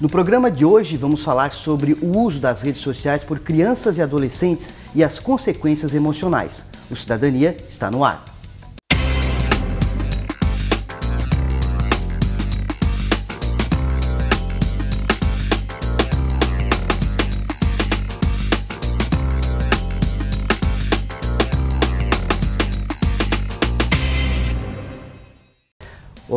No programa de hoje vamos falar sobre o uso das redes sociais por crianças e adolescentes e as consequências emocionais. O Cidadania está no ar.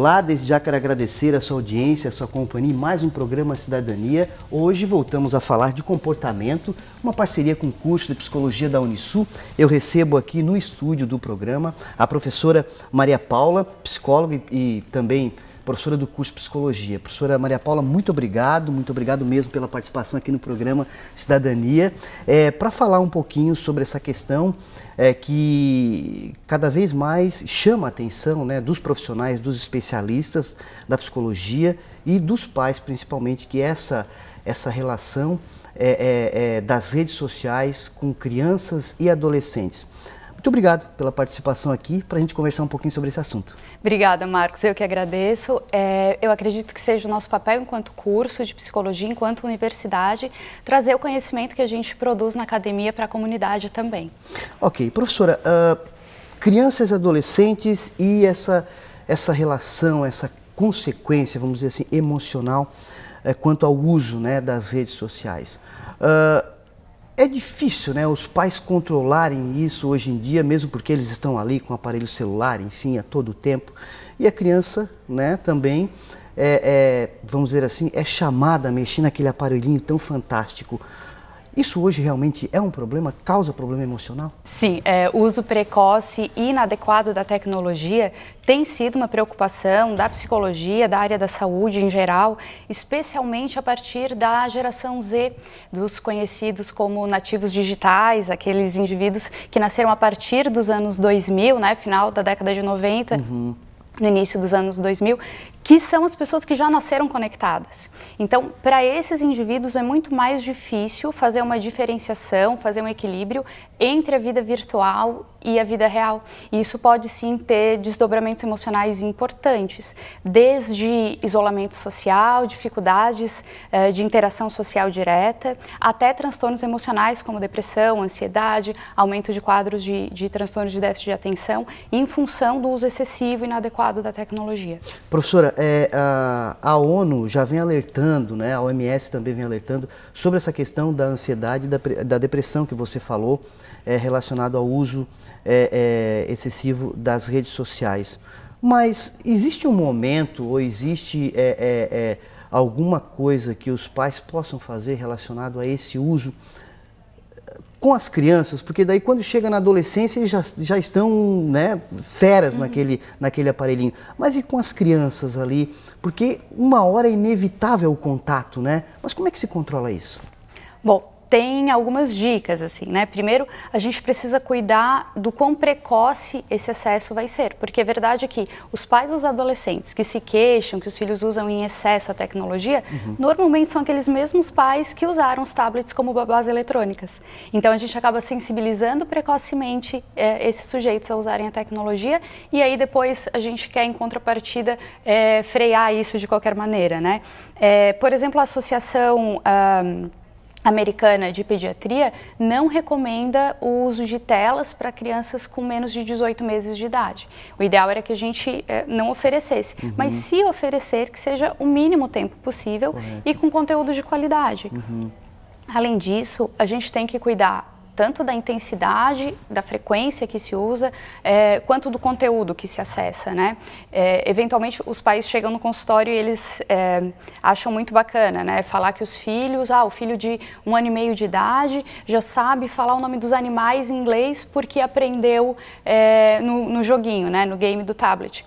Olá, desde já quero agradecer a sua audiência, a sua companhia e mais um programa Cidadania. Hoje voltamos a falar de comportamento, uma parceria com o curso de Psicologia da Unisul. Eu recebo aqui no estúdio do programa a professora Maria Paula, psicóloga e também professora do curso de Psicologia. Professora Maria Paula, muito obrigado, muito obrigado mesmo pela participação aqui no programa Cidadania. É, Para falar um pouquinho sobre essa questão é, que cada vez mais chama a atenção né, dos profissionais, dos especialistas da psicologia e dos pais, principalmente, que essa, essa relação é, é, é das redes sociais com crianças e adolescentes. Muito obrigado pela participação aqui para a gente conversar um pouquinho sobre esse assunto. Obrigada, Marcos. Eu que agradeço. É, eu acredito que seja o nosso papel enquanto curso de psicologia, enquanto universidade, trazer o conhecimento que a gente produz na academia para a comunidade também. Ok. Professora, uh, crianças e adolescentes e essa, essa relação, essa consequência, vamos dizer assim, emocional é, quanto ao uso né, das redes sociais. Uh, é difícil, né, os pais controlarem isso hoje em dia, mesmo porque eles estão ali com o aparelho celular, enfim, a todo tempo. E a criança, né, também, é, é, vamos dizer assim, é chamada a mexer naquele aparelhinho tão fantástico. Isso hoje realmente é um problema? Causa problema emocional? Sim, é, o uso precoce e inadequado da tecnologia tem sido uma preocupação da psicologia, da área da saúde em geral, especialmente a partir da geração Z, dos conhecidos como nativos digitais, aqueles indivíduos que nasceram a partir dos anos 2000, né, final da década de 90. Uhum no início dos anos 2000, que são as pessoas que já nasceram conectadas. Então, para esses indivíduos é muito mais difícil fazer uma diferenciação, fazer um equilíbrio entre a vida virtual e a vida real. E isso pode sim ter desdobramentos emocionais importantes, desde isolamento social, dificuldades eh, de interação social direta, até transtornos emocionais como depressão, ansiedade, aumento de quadros de, de transtornos de déficit de atenção, em função do uso excessivo e inadequado da tecnologia. Professora, é, a, a ONU já vem alertando, né, a OMS também vem alertando sobre essa questão da ansiedade e da, da depressão que você falou é, relacionado ao uso é, é, excessivo das redes sociais. Mas existe um momento ou existe é, é, é, alguma coisa que os pais possam fazer relacionado a esse uso eh, com as crianças? Porque daí quando chega na adolescência eles já, já estão né, feras uhum. naquele, naquele aparelhinho. Mas e com as crianças ali? Porque uma hora é inevitável o contato, né? Mas como é que se controla isso? Bom, tem algumas dicas, assim, né? Primeiro, a gente precisa cuidar do quão precoce esse acesso vai ser, porque é verdade que os pais dos adolescentes que se queixam que os filhos usam em excesso a tecnologia, uhum. normalmente são aqueles mesmos pais que usaram os tablets como babás eletrônicas. Então, a gente acaba sensibilizando precocemente é, esses sujeitos a usarem a tecnologia e aí depois a gente quer, em contrapartida, é, frear isso de qualquer maneira, né? É, por exemplo, a associação... Americana de Pediatria não recomenda o uso de telas para crianças com menos de 18 meses de idade. O ideal era que a gente eh, não oferecesse, uhum. mas se oferecer, que seja o mínimo tempo possível Correto. e com conteúdo de qualidade. Uhum. Além disso, a gente tem que cuidar tanto da intensidade, da frequência que se usa, é, quanto do conteúdo que se acessa, né? É, eventualmente, os pais chegam no consultório e eles é, acham muito bacana, né? Falar que os filhos, ah, o filho de um ano e meio de idade já sabe falar o nome dos animais em inglês porque aprendeu é, no, no joguinho, né? No game do tablet.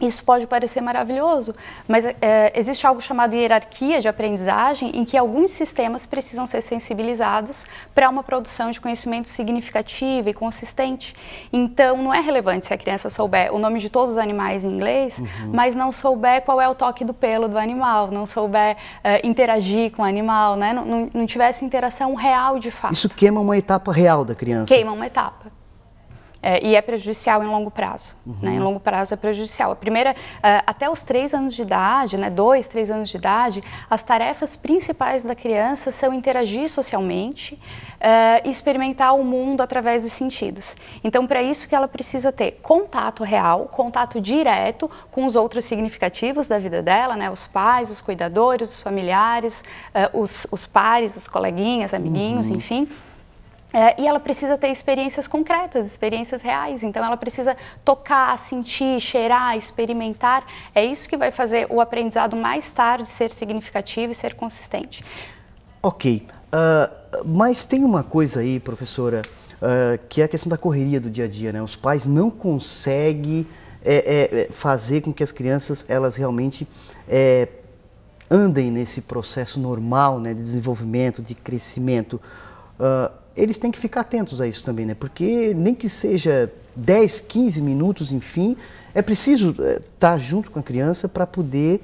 Isso pode parecer maravilhoso, mas é, existe algo chamado hierarquia de aprendizagem, em que alguns sistemas precisam ser sensibilizados para uma produção de conhecimento significativa e consistente. Então, não é relevante se a criança souber o nome de todos os animais em inglês, uhum. mas não souber qual é o toque do pelo do animal, não souber é, interagir com o animal, né? não, não, não tivesse interação real de fato. Isso queima uma etapa real da criança? Queima uma etapa. É, e é prejudicial em longo prazo. Né? Uhum. Né? Em longo prazo é prejudicial. A primeira, é, até os três anos de idade, né? dois, três anos de idade, as tarefas principais da criança são interagir socialmente é, e experimentar o mundo através dos sentidos. Então, para isso que ela precisa ter contato real, contato direto com os outros significativos da vida dela, né? os pais, os cuidadores, os familiares, é, os, os pares, os coleguinhas, amiguinhos, uhum. enfim é, e ela precisa ter experiências concretas, experiências reais. Então, ela precisa tocar, sentir, cheirar, experimentar. É isso que vai fazer o aprendizado mais tarde ser significativo e ser consistente. Ok. Uh, mas tem uma coisa aí, professora, uh, que é a questão da correria do dia a dia. Né? Os pais não conseguem é, é, é fazer com que as crianças elas realmente é, andem nesse processo normal né, de desenvolvimento, de crescimento. Uh, eles têm que ficar atentos a isso também, né? Porque nem que seja 10, 15 minutos, enfim, é preciso estar eh, tá junto com a criança para poder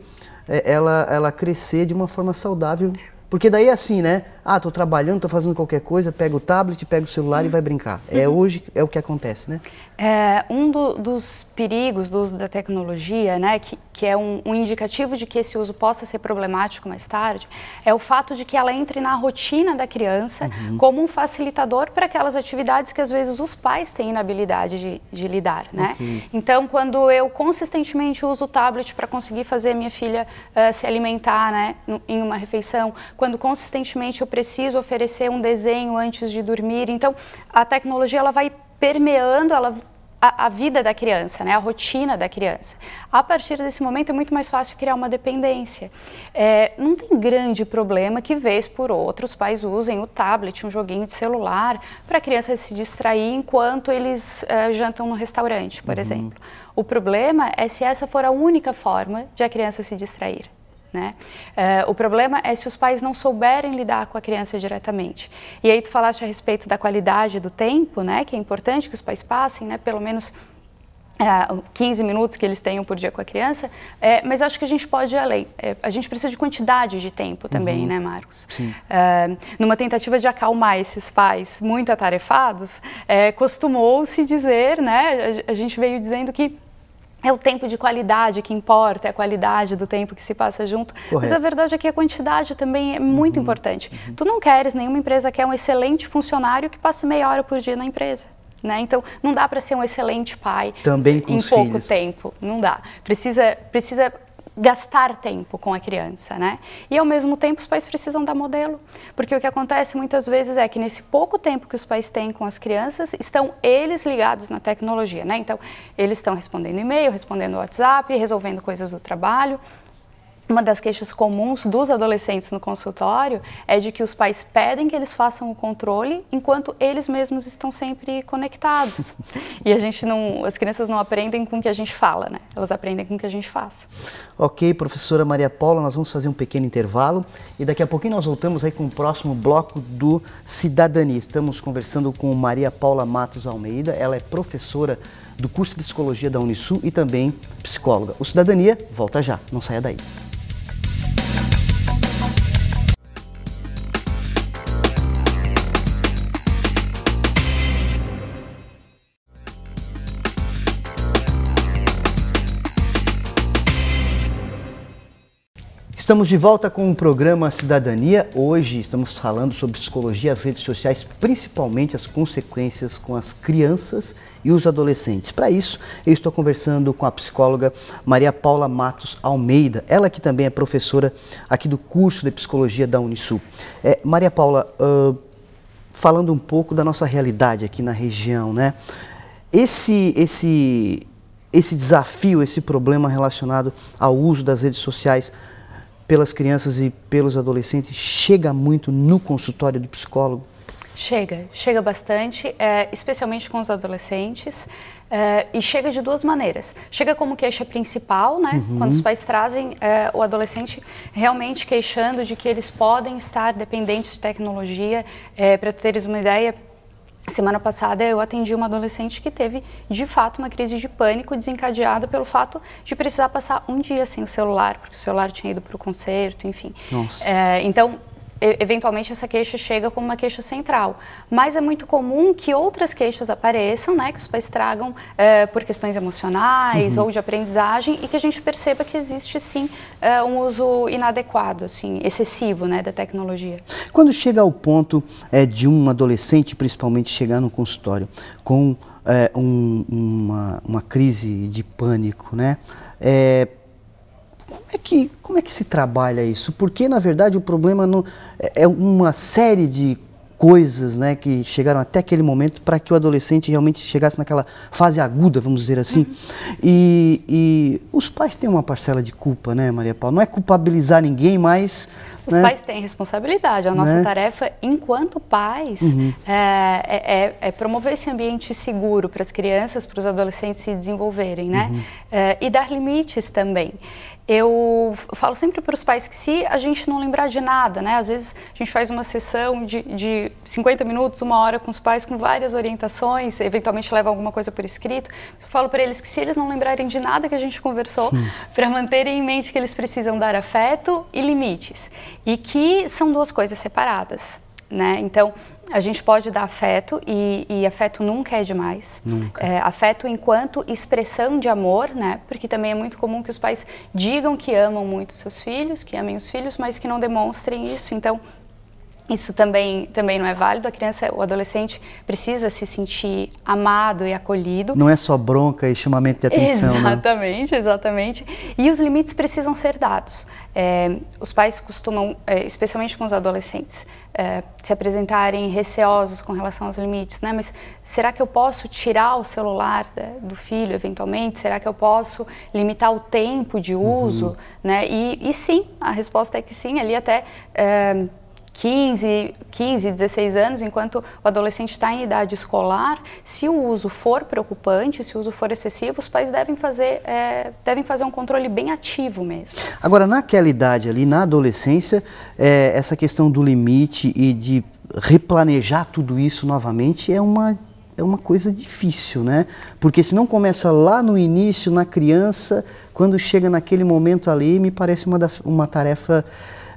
eh, ela, ela crescer de uma forma saudável. Porque daí é assim, né? Ah, estou trabalhando, estou fazendo qualquer coisa, pega o tablet, pega o celular uhum. e vai brincar. É uhum. hoje, é o que acontece, né? É, um do, dos perigos do uso da tecnologia, né, que, que é um, um, indicativo de que esse uso possa ser problemático mais tarde, é o fato de que ela entre na rotina da criança uhum. como um facilitador para aquelas atividades que às vezes os pais têm inabilidade de, de lidar. Né? Então, quando eu consistentemente uso o tablet para conseguir fazer minha filha uh, se alimentar né, em uma refeição, quando consistentemente eu preciso oferecer um desenho antes de dormir, então a tecnologia ela vai permeando ela, a, a, vida da criança, né, a rotina da criança. A partir desse momento é muito mais fácil criar uma dependência. É, não tem grande problema que, vez por outra, os pais usem o tablet, um joguinho de celular, para a criança se distrair enquanto eles é, jantam no restaurante, por uhum. exemplo. O problema é se essa for a única forma de a criança se distrair. Né? Uh, o problema é se os pais não souberem lidar com a criança diretamente. E aí tu falaste a respeito da qualidade do tempo, né? Que é importante que os pais passem, né? Pelo menos 15 eh, minutos que eles tenham por dia com a criança. É, mas acho que a gente pode ir além. É, a gente precisa de quantidade de tempo também, uhum. né, Marcos? Sim. Uh, numa tentativa de acalmar esses pais muito atarefados, é, costumou-se dizer, né? a gente veio dizendo que é o tempo de qualidade que importa, é a qualidade do tempo que se passa junto. Correto. Mas a verdade é que a quantidade também é muito uhum, importante. Uhum. Tu não queres, nenhuma empresa quer um excelente funcionário que passe meia hora por dia na empresa. Né? Então, não dá para ser um excelente pai Também com em pouco filhos. tempo. Não dá. Precisa, precisa gastar tempo com a criança, né? E ao mesmo tempo os pais precisam dar modelo, porque o que acontece muitas vezes é que nesse pouco tempo que os pais têm com as crianças, estão eles ligados na tecnologia, né? Então, eles estão respondendo e-mail, respondendo WhatsApp, resolvendo coisas do trabalho, uma das queixas comuns dos adolescentes no consultório é de que os pais pedem que eles façam o controle enquanto eles mesmos estão sempre conectados. e a gente não, as crianças não aprendem com o que a gente fala, né? Elas aprendem com o que a gente faz. OK, professora Maria Paula, nós vamos fazer um pequeno intervalo e daqui a pouquinho nós voltamos aí com o próximo bloco do Cidadania. Estamos conversando com Maria Paula Matos Almeida, ela é professora do curso de psicologia da Unisul e também psicóloga. O Cidadania volta já, não saia daí. Estamos de volta com o programa Cidadania. Hoje estamos falando sobre psicologia, as redes sociais, principalmente as consequências com as crianças e os adolescentes. Para isso, eu estou conversando com a psicóloga Maria Paula Matos Almeida, ela que também é professora aqui do curso de psicologia da Unisul. É, Maria Paula, uh, falando um pouco da nossa realidade aqui na região, né? Esse, esse, esse desafio, esse problema relacionado ao uso das redes sociais pelas crianças e pelos adolescentes chega muito no consultório do psicólogo? Chega, chega bastante, é, especialmente com os adolescentes. É, e chega de duas maneiras. Chega como queixa principal, né? Uhum. Quando os pais trazem é, o adolescente realmente queixando de que eles podem estar dependentes de tecnologia. É, para teres uma ideia, Semana passada eu atendi uma adolescente que teve de fato uma crise de pânico desencadeada pelo fato de precisar passar um dia sem o celular, porque o celular tinha ido para o concerto, enfim. É, então eventualmente essa queixa chega como uma queixa central. Mas é muito comum que outras queixas apareçam, né, que os pais tragam é, por questões emocionais uhum. ou de aprendizagem e que a gente perceba que existe sim é, um uso inadequado, assim, excessivo, né, da tecnologia. Quando chega ao ponto é, de um adolescente, principalmente, chegar no consultório com um, uma, uma, crise de pânico, né, como é que, como é que se trabalha isso? Porque, na verdade, o problema não, é, é uma série de coisas né, que chegaram até aquele momento para que o adolescente realmente chegasse naquela fase aguda, vamos dizer assim. Uhum. E, e, os pais têm uma parcela de culpa, né, Maria Paula? Não é culpabilizar ninguém, mas. Os né? pais têm responsabilidade. A nossa né? tarefa, enquanto pais, uhum. é, é, é, é promover esse ambiente seguro para as crianças, para os adolescentes se desenvolverem, né? Uhum. É, e dar limites também eu falo sempre para os pais que se a gente não lembrar de nada, né? Às vezes a gente faz uma sessão de, de 50 minutos, uma hora com os pais, com várias orientações, eventualmente leva alguma coisa por escrito. Eu falo para eles que se eles não lembrarem de nada que a gente conversou, para manterem em mente que eles precisam dar afeto e limites. E que são duas coisas separadas né? Então, a gente pode dar afeto e, e afeto nunca é demais. Nunca. É, afeto enquanto expressão de amor, né? Porque também é muito comum que os pais digam que amam muito seus filhos, que amem os filhos, mas que não demonstrem isso. Então, isso também, também não é válido. A criança, o adolescente precisa se sentir amado e acolhido. Não é só bronca e chamamento de atenção. Né? Exatamente, né? exatamente. E os limites precisam ser dados. É, os pais costumam, é, especialmente com os adolescentes, é, se apresentarem receosos com relação aos limites, né? Mas será que eu posso tirar o celular do filho eventualmente? Será que eu posso limitar o tempo de uhum. uso, uhum. né? E, e, sim, a resposta é que sim. Ali até é, 15, 15, 16 anos, enquanto o adolescente está em idade escolar, se o uso for preocupante, se o uso for excessivo, os pais devem fazer, é, devem fazer um controle bem ativo mesmo. Agora, naquela idade ali, na adolescência, é, essa questão do limite e de replanejar tudo isso novamente é uma é uma coisa difícil, né? Porque se não começa lá no início, na criança, quando chega naquele momento ali, me parece uma, da, uma tarefa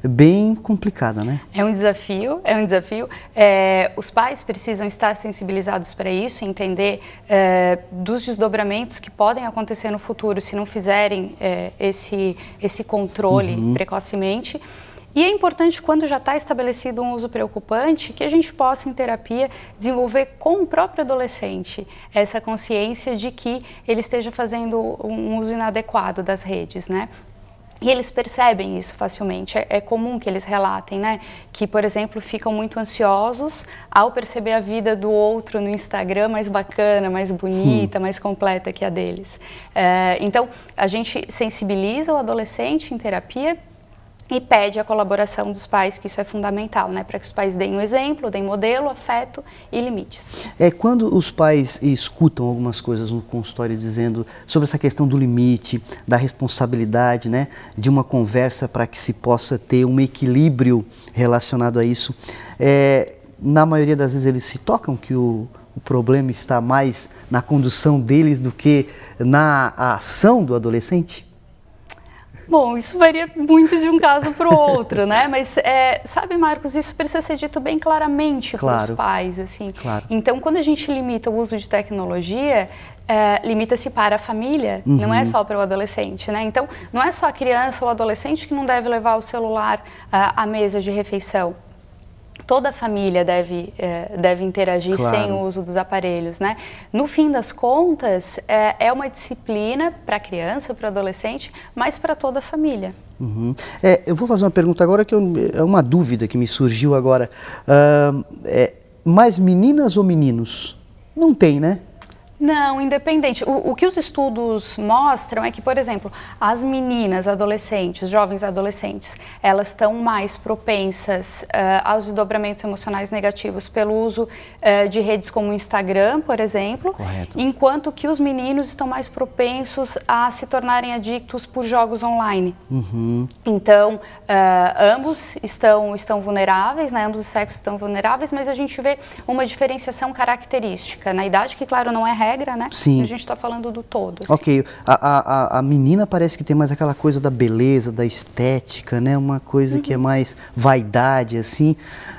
bem complicada, né? É um desafio, é um desafio. É, os pais precisam estar sensibilizados para isso, entender é, dos desdobramentos que podem acontecer no futuro se não fizerem é, esse, esse controle uhum. precocemente. E é importante, quando já está estabelecido um uso preocupante, que a gente possa, em terapia, desenvolver com o próprio adolescente essa consciência de que ele esteja fazendo um uso inadequado das redes, né? E eles percebem isso facilmente. É, é, comum que eles relatem, né? Que, por exemplo, ficam muito ansiosos ao perceber a vida do outro no Instagram mais bacana, mais bonita, Sim. Hum. mais completa que a deles. É, então, a gente sensibiliza o adolescente em terapia e pede a colaboração dos pais, que isso é fundamental, né? Para que os pais deem um exemplo, deem modelo, afeto e limites. É quando os pais escutam algumas coisas no consultório dizendo sobre essa questão do limite, da responsabilidade, né? De uma conversa para que se possa ter um equilíbrio relacionado a isso. É, na maioria das vezes eles se tocam que o, o problema está mais na condução deles do que na ação do adolescente? Bom, isso varia muito de um caso para o outro, né? Mas, é, sabe, Marcos, isso precisa ser dito bem claramente claro. para os pais, assim. Claro. Então, quando a gente limita o uso de tecnologia, é, limita-se para a família, uhum. não é uhum. só para o adolescente, né? Então, não é só a criança ou o adolescente que não deve levar o celular uh, à mesa de refeição toda a família deve, é, deve interagir claro. sem o uso dos aparelhos, né? No fim das contas, é, é uma disciplina para criança, para adolescente, mas para toda a família. Uhum. É, eu vou fazer uma pergunta agora que eu, é uma dúvida que me surgiu agora. Uh, é, mais meninas ou meninos? Não tem, né? Não, independente. O, o, que os estudos mostram é que, por exemplo, as meninas adolescentes, jovens adolescentes, elas estão mais propensas uh, aos desdobramentos emocionais negativos pelo uso uh, de redes como o Instagram, por exemplo, Correto. enquanto que os meninos estão mais propensos a se tornarem adictos por jogos online. Uhum. Então, uh, ambos estão, estão vulneráveis, né? ambos os sexos estão vulneráveis, mas a gente vê uma diferenciação característica. Na idade que, claro, não é regra, regra, né? Sim. A gente está falando do todo. Assim. Ok. A, a, a, menina parece que tem mais aquela coisa da beleza, da estética, né? Uma coisa uhum. que é uhum. mais vaidade, assim.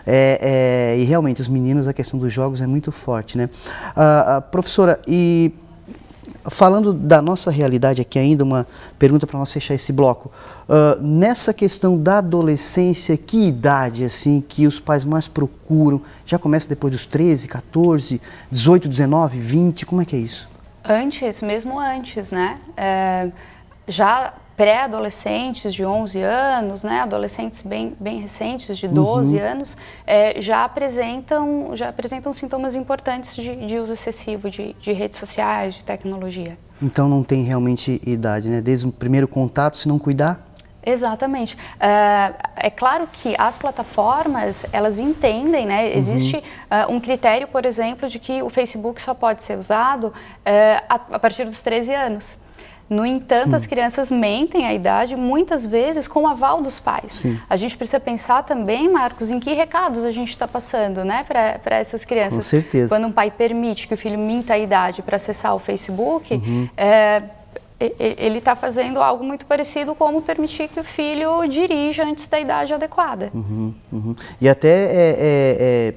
É, é, e realmente, os meninos, a questão dos jogos é muito forte, né? Ah, ah, professora, e falando da nossa realidade aqui ainda, uma pergunta para nós fechar esse bloco. Uh, nessa questão da adolescência, que idade assim que os pais mais procuram? Já começa depois dos 13, 14, 18, 19, 20? Como é que é isso? Antes, mesmo antes, né? É, já pré-adolescentes de 11 anos, né, adolescentes bem, bem recentes de 12 uhum. anos, é, já, apresentam, já apresentam sintomas importantes de, de uso excessivo de, de, redes sociais, de tecnologia. Então não tem realmente idade, né? Desde o primeiro contato, se não cuidar? Exatamente. Uh, é claro que as plataformas, elas entendem, né? Uhum. Existe uh, um critério, por exemplo, de que o Facebook só pode ser usado uh, a, a partir dos 13 anos. No entanto, as hum. crianças mentem a idade muitas vezes com o aval dos pais. Sim. A gente precisa pensar também, Marcos, em que recados a gente está passando né, para essas crianças. Com certeza. Quando um pai permite que o filho minta a idade para acessar o Facebook, uhum. é, ele está fazendo algo muito parecido como permitir que o filho dirija antes da idade adequada. Uhum, uhum. E até é, é, é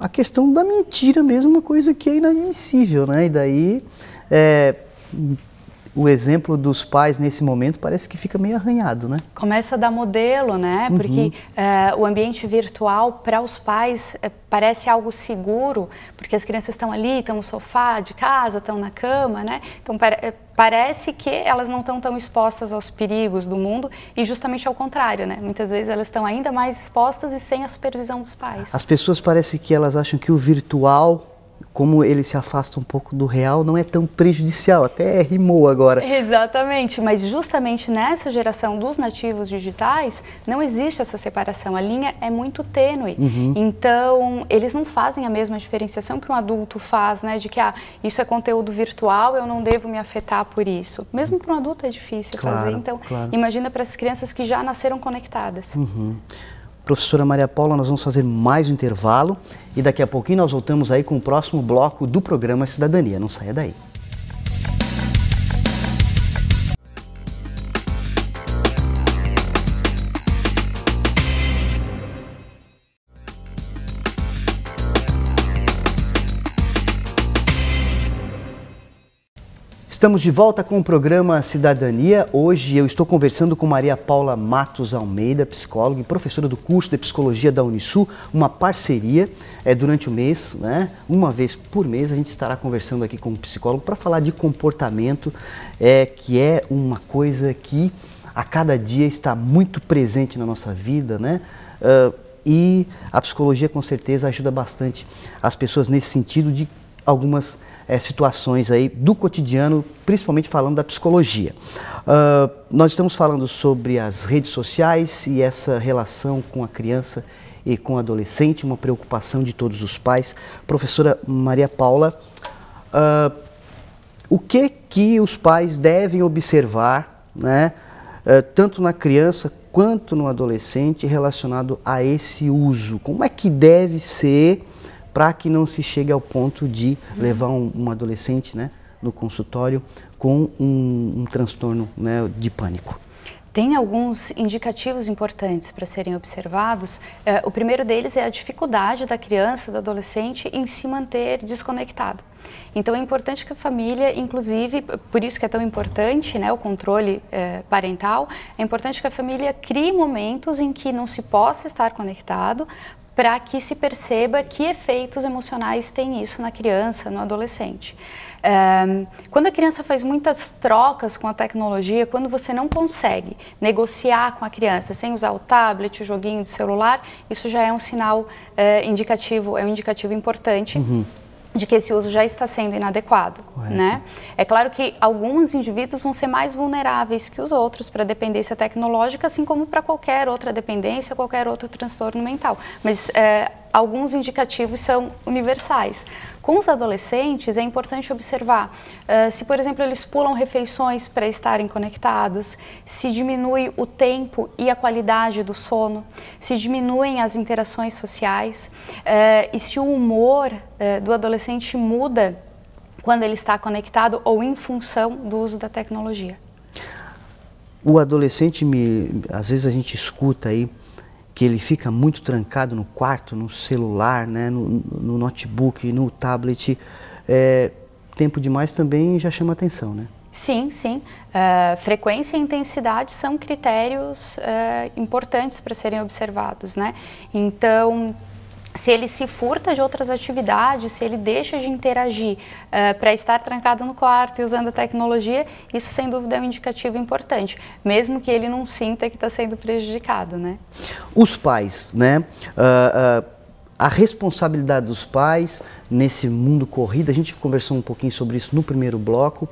a questão da mentira mesmo, uma coisa que é inadmissível, né? E daí é, o exemplo dos pais nesse momento parece que fica meio arranhado, né? Começa a dar modelo, né? Uhum. Porque eh, o ambiente virtual para os pais eh, parece algo seguro, porque as crianças estão ali, estão no sofá de casa, estão na cama, né? Então para, eh, parece que elas não estão tão expostas aos perigos do mundo e justamente ao contrário, né? Muitas vezes elas estão ainda mais expostas e sem a supervisão dos pais. As pessoas parece que elas acham que o virtual como ele se afasta um pouco do real, não é tão prejudicial, até rimou agora. Exatamente, mas justamente nessa geração dos nativos digitais, não existe essa separação, a linha é muito tênue. Uhum. Então, eles não fazem a mesma diferenciação que um adulto faz, né, de que ah, isso é conteúdo virtual, eu não devo me afetar por isso. Mesmo para um adulto é difícil claro, fazer, então claro. imagina para as crianças que já nasceram conectadas. Uhum. Professora Maria Paula, nós vamos fazer mais um intervalo e daqui a pouquinho nós voltamos aí com o próximo bloco do programa Cidadania. Não saia daí. Estamos de volta com o programa Cidadania. Hoje eu estou conversando com Maria Paula Matos Almeida, psicóloga e professora do curso de Psicologia da Unisul, uma parceria é, durante o mês, né? Uma vez por mês a gente estará conversando aqui com o um psicólogo para falar de comportamento, é, que é uma coisa que a cada dia está muito presente na nossa vida, né? Uh, e a psicologia com certeza ajuda bastante as pessoas nesse sentido de algumas é, situações aí do cotidiano, principalmente falando da psicologia. Uh, nós estamos falando sobre as redes sociais e essa relação com a criança e com o adolescente, uma preocupação de todos os pais. Professora Maria Paula, uh, o que que os pais devem observar, né, uh, tanto na criança quanto no adolescente relacionado a esse uso? Como é que deve ser para que não se chegue ao ponto de uhum. levar um, um, adolescente né, no consultório com um, um transtorno né, de pânico. Tem alguns indicativos importantes para serem observados. É, o primeiro deles é a dificuldade da criança, do adolescente, em se manter desconectado. Então é importante que a família, inclusive, por isso que é tão importante né, o controle é, parental, é importante que a família crie momentos em que não se possa estar conectado para que se perceba que efeitos emocionais tem isso na criança, no adolescente. Um, quando a criança faz muitas trocas com a tecnologia, quando você não consegue negociar com a criança sem usar o tablet, o joguinho de celular, isso já é um sinal uh, indicativo, é um indicativo importante. Uhum de que esse uso já está sendo inadequado, né? É claro que alguns indivíduos vão ser mais vulneráveis que os outros para dependência tecnológica, assim como para qualquer outra dependência, qualquer outro transtorno mental. Mas é, alguns indicativos são universais. Com os adolescentes, é importante observar uh, se, por exemplo, eles pulam refeições para estarem conectados, se diminui o tempo e a qualidade do sono, se diminuem as interações sociais uh, e se o humor uh, do adolescente muda quando ele está conectado ou em função do uso da tecnologia. O adolescente, me, às vezes a gente escuta aí que ele fica muito trancado no quarto, no celular, né, no, no notebook, no tablet, é, tempo demais também já chama atenção, né? Sim, sim. Uh, frequência e intensidade são critérios uh, importantes para serem observados, né? Então, se ele se furta de outras atividades, se ele deixa de interagir uh, eh, para estar trancado no quarto e usando a tecnologia, isso sem dúvida é um indicativo importante, mesmo que ele não sinta que está sendo prejudicado, né? Os pais, né? Uh, uh, a responsabilidade dos pais nesse mundo corrido, a gente conversou um pouquinho sobre isso no primeiro bloco,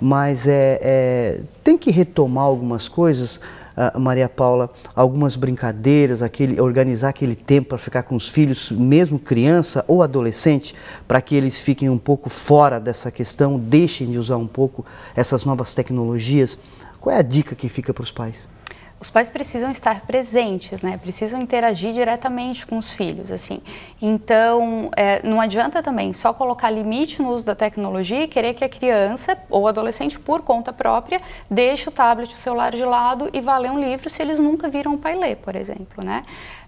mas é, é tem que retomar algumas coisas ah, Maria Paula, algumas brincadeiras, aquele, organizar aquele tempo para ficar com os filhos, mesmo criança ou adolescente, para que eles fiquem um pouco fora dessa questão, deixem de usar um pouco essas novas tecnologias? Qual é a dica que fica para os pais? os pais precisam estar presentes, né? Precisam interagir diretamente com os filhos, assim. Então, é, não adianta também só colocar limite no uso da tecnologia e querer que a criança ou adolescente, por conta própria, deixe o tablet, o celular de lado e vá ler um livro se eles nunca viram o pai ler, por exemplo, né?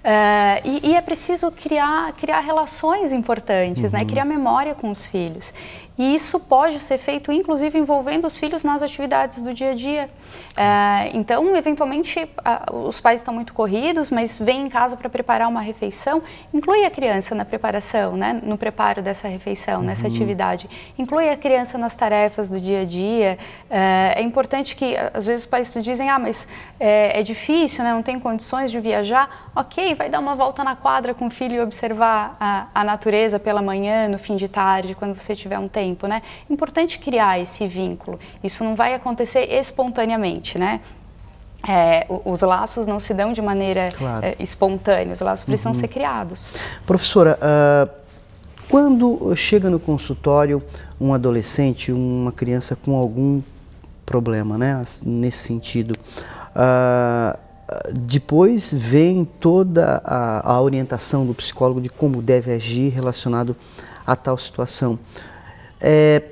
Uh, e, e, é preciso criar, criar relações importantes, né? uhum. né? criar memória com os filhos. E isso pode ser feito, inclusive, envolvendo os filhos nas atividades do dia a dia. Uh, então, eventualmente, uh, os pais estão muito corridos, mas vêm em casa para preparar uma refeição, inclui a criança na preparação, né? no preparo dessa refeição, uhum. nessa atividade. Inclui a criança nas tarefas do dia a dia. Eh, é importante que, às vezes, os pais dizem, ah, mas é, é difícil, né? não tem condições de viajar. Ok, vai dar uma volta na quadra com o filho e observar a, a natureza pela manhã, no fim de tarde, quando você tiver um tempo, né? Importante criar esse vínculo. Isso não vai acontecer espontaneamente, né? É, os laços não se dão de maneira claro. é, espontânea, os laços precisam uhum. ser criados. Professora, uh, quando chega no consultório um adolescente, uma criança com algum problema, né, nesse sentido, uh, depois vem toda a, a, orientação do psicólogo de como deve agir relacionado a tal situação. É,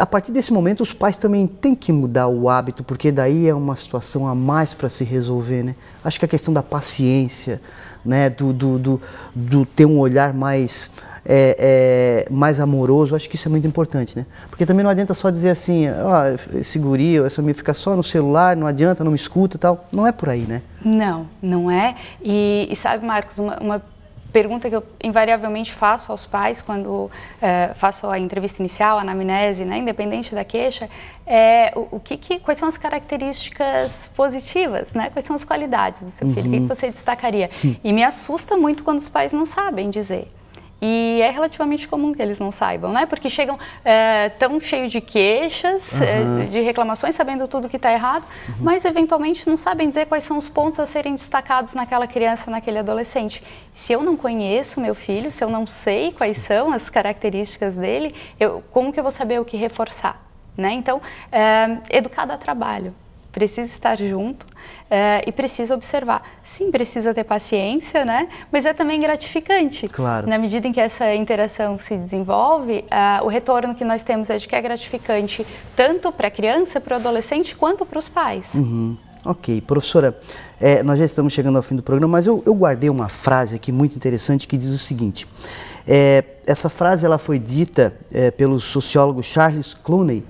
a partir desse momento os pais também têm que mudar o hábito, porque daí é uma situação a mais para se resolver, né? Acho que a questão da paciência, né, do, do, do, do ter um olhar mais, é, é, mais amoroso, acho que isso é muito importante, né? Porque também não adianta só dizer assim, ah, esse guri, essa minha fica só no celular, não adianta, não me escuta tal. Não é por aí, né? Não, não é. E, e sabe, Marcos, uma, uma pergunta que eu invariavelmente faço aos pais quando é, faço a entrevista inicial, a anamnese, né, independente da queixa, é o, o que, que, quais são as características positivas, né? Quais são as qualidades do seu filho? Uhum. O que, que, uhum. você destacaria? Sim. E me assusta muito quando os pais não sabem dizer. E é relativamente comum que eles não saibam, né? Porque chegam é, tão cheios de queixas, uhum. é, de reclamações, sabendo tudo que está errado, uhum. mas eventualmente não sabem dizer quais são os pontos a serem destacados naquela criança, naquele adolescente. Se eu não conheço meu filho, se eu não sei quais são as características dele, eu, como que eu vou saber o que reforçar? Né? Então, é, educar dá trabalho precisa estar junto é, e precisa observar. Sim, precisa ter paciência, né? Mas é também gratificante. Claro. Na medida em que essa interação se desenvolve, é, o retorno que nós temos é de que é gratificante tanto para a criança, para o adolescente, quanto para os pais. Uhum. Ok, professora, é, nós já estamos chegando ao fim do programa, mas eu, eu, guardei uma frase aqui muito interessante que diz o seguinte. essa frase ela foi dita pelo sociólogo Charles Clooney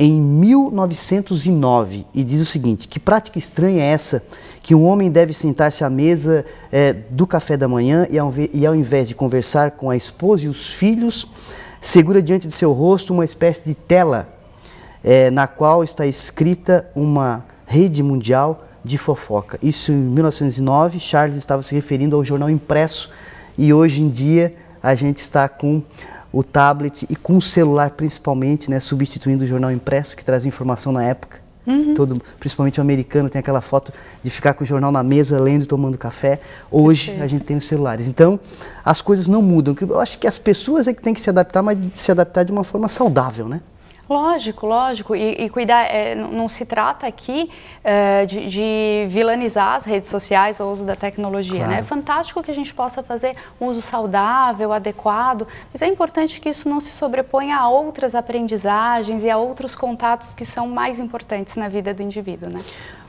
em 1909 e diz o seguinte: Que prática estranha é essa que um homem deve sentar-se à mesa é, do café da manhã e ao, e ao invés de conversar com a esposa e os filhos, segura diante de seu rosto uma espécie de tela é, na qual está escrita uma rede mundial de fofoca. Isso em 1909, Charles estava se referindo ao jornal impresso e hoje em dia a gente está com o tablet e com o celular principalmente, né, substituindo o jornal impresso que traz informação na época. Uhum. Todo, principalmente o americano tem aquela foto de ficar com o jornal na mesa, lendo e tomando café. Hoje Perfeito. a gente tem os celulares. Então, as coisas não mudam. Eu acho que as pessoas é que têm que se adaptar, mas se adaptar de uma forma saudável, né? Lógico, lógico. E, e cuidar, é, não se trata aqui é, de, de, vilanizar as redes sociais ou o uso da tecnologia. Né? Claro. Né? É fantástico que a gente possa fazer um uso saudável, adequado, mas é importante que isso não se sobreponha a outras aprendizagens e a outros contatos que são mais importantes na vida do indivíduo. Né?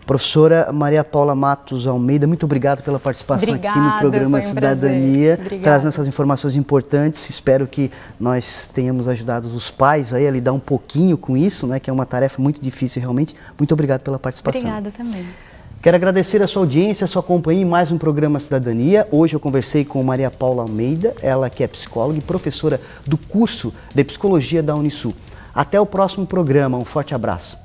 Professora Maria Paula Matos Almeida, muito obrigado pela participação Obrigada, aqui no programa um Cidadania, trazendo essas informações importantes. Espero que nós tenhamos ajudado os pais aí a lidar um pouquinho com isso, né, que é uma tarefa muito difícil realmente. Muito obrigado pela participação. Obrigada também. Quero agradecer a sua audiência, a sua companhia em mais um programa Cidadania. Hoje eu conversei com Maria Paula Almeida, ela que é psicóloga e professora do curso de Psicologia da Unisul. Até o próximo programa, um forte abraço.